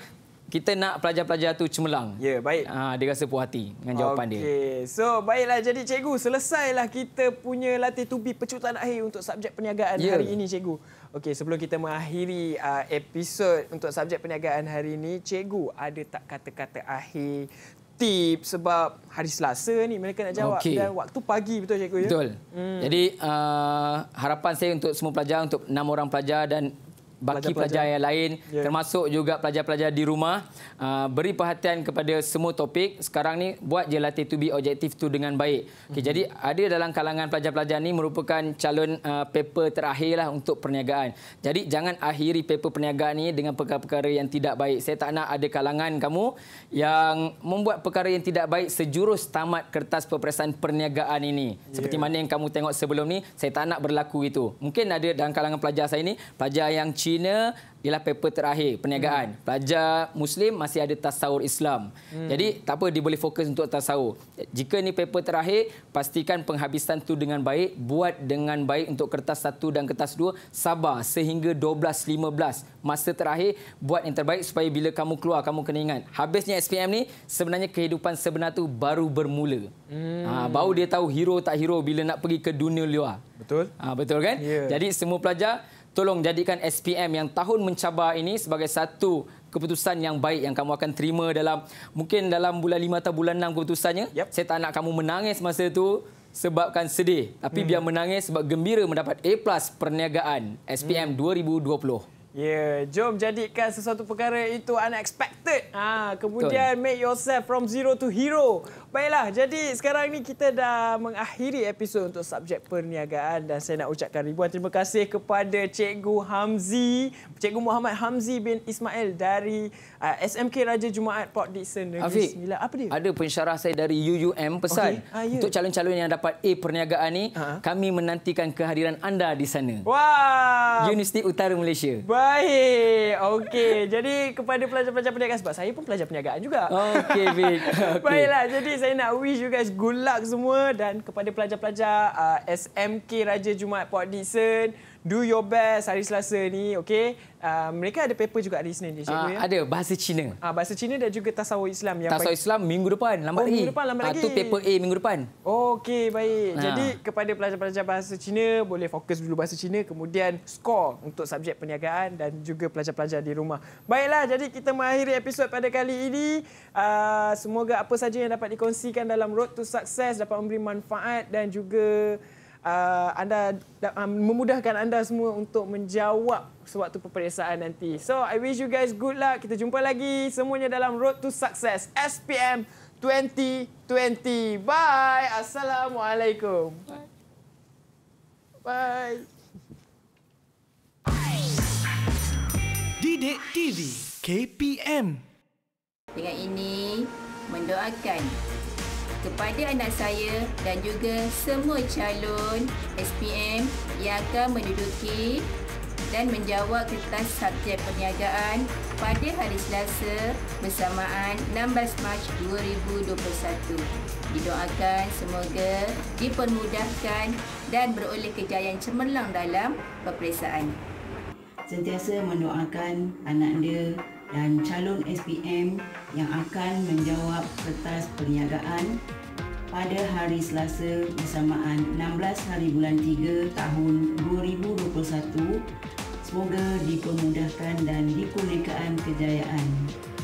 kita nak pelajar-pelajar tu cemerlang. Ya, yeah, baik. Ha, dia rasa puas hati dengan jawapan okay. dia. Okey. So, baiklah jadi cikgu, selesailah kita punya latih tubi pecutan akhir untuk subjek perniagaan yeah. hari ini cikgu. Okey, sebelum kita mengakhiri uh, episod untuk subjek perniagaan hari ini, cikgu ada tak kata-kata akhir tip sebab hari Selasa ni mereka nak jawab okay. dan waktu pagi betul cikgu ya? Betul. Hmm. Jadi uh, harapan saya untuk semua pelajar, untuk enam orang pelajar dan baki pelajar yang lain yeah. termasuk juga pelajar-pelajar di rumah uh, beri perhatian kepada semua topik sekarang ni buat je latih to be objektif tu dengan baik okay, mm-hmm. jadi ada dalam kalangan pelajar-pelajar ni merupakan calon uh, paper lah untuk perniagaan jadi jangan akhiri paper perniagaan ni dengan perkara-perkara yang tidak baik saya tak nak ada kalangan kamu yang membuat perkara yang tidak baik sejurus tamat kertas peperiksaan perniagaan ini yeah. seperti ya. mana yang kamu tengok sebelum ni saya tak nak berlaku itu mungkin ada dalam kalangan pelajar saya ni pelajar yang China ialah paper terakhir perniagaan. Hmm. Pelajar Muslim masih ada tasawur Islam. Hmm. Jadi tak apa, dia boleh fokus untuk tasawur. Jika ni paper terakhir, pastikan penghabisan tu dengan baik. Buat dengan baik untuk kertas satu dan kertas dua. Sabar sehingga 12-15 Masa terakhir, buat yang terbaik supaya bila kamu keluar, kamu kena ingat. Habisnya SPM ni, sebenarnya kehidupan sebenar tu baru bermula. Hmm. Ha, baru dia tahu hero tak hero bila nak pergi ke dunia luar. Betul. Ha, betul kan? Yeah. Jadi semua pelajar tolong jadikan SPM yang tahun mencabar ini sebagai satu keputusan yang baik yang kamu akan terima dalam mungkin dalam bulan lima atau bulan enam keputusannya. Yep. Saya tak nak kamu menangis masa itu sebabkan sedih. Tapi hmm. biar menangis sebab gembira mendapat A plus perniagaan SPM hmm. 2020. Ya, yeah. jom jadikan sesuatu perkara itu unexpected. Ha, kemudian Betul. make yourself from zero to hero. Baiklah, jadi sekarang ni kita dah mengakhiri episod untuk subjek perniagaan dan saya nak ucapkan ribuan terima kasih kepada Cikgu Hamzi, Cikgu Muhammad Hamzi bin Ismail dari uh, SMK Raja Jumaat Port Dickson Negeri Afiq, Sembilan. Apa dia? Ada pensyarah saya dari UUM pesan okay. Ah, ya. untuk calon-calon yang dapat A perniagaan ni, ha? kami menantikan kehadiran anda di sana. Wah! Universiti Utara Malaysia. Baik. Okey. jadi kepada pelajar-pelajar perniagaan sebab saya pun pelajar perniagaan juga. Okey, baik. Okay. Baiklah, jadi saya nak wish you guys good luck semua dan kepada pelajar-pelajar uh, SMK Raja Jumaat Port Dickson do your best hari Selasa ni okey uh, ah, mereka ada paper juga hari Isnin cikgu uh, ada bahasa Cina uh, bahasa Cina dan juga tasawuf Islam yang tasawuf Islam minggu depan lambat oh, lagi minggu depan lambat uh, lagi tu paper A minggu depan okey baik uh. jadi kepada pelajar-pelajar bahasa Cina boleh fokus dulu bahasa Cina kemudian skor untuk subjek perniagaan dan juga pelajar-pelajar di rumah baiklah jadi kita mengakhiri episod pada kali ini uh, semoga apa saja yang dapat dikongsikan dalam road to success dapat memberi manfaat dan juga uh, anda uh, memudahkan anda semua untuk menjawab sewaktu peperiksaan nanti. So I wish you guys good luck. Kita jumpa lagi semuanya dalam Road to Success SPM 2020. Bye. Assalamualaikum. Bye. Bye. Didik TV KPM. Dengan ini mendoakan kepada anak saya dan juga semua calon SPM yang akan menduduki dan menjawab kertas subjek perniagaan pada hari Selasa bersamaan 16 Mac 2021. Didoakan semoga dipermudahkan dan beroleh kejayaan cemerlang dalam peperiksaan. Sentiasa mendoakan anak anda dan calon SPM yang akan menjawab kertas perniagaan pada hari Selasa bersamaan 16 hari bulan 3 tahun 2021. Semoga dipermudahkan dan dikurniakan kejayaan.